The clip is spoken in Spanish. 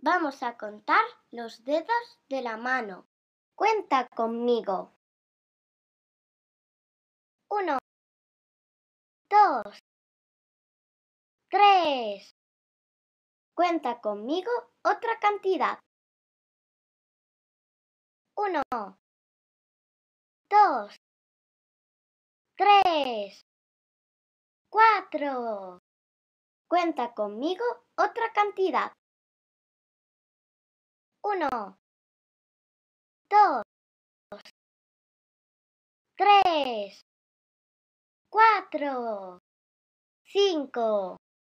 Vamos a contar los dedos de la mano. Cuenta conmigo. Uno, dos, tres. Cuenta conmigo otra cantidad. Uno, dos, tres, cuatro. Cuenta conmigo otra cantidad. Uno, dos, tres, cuatro, cinco.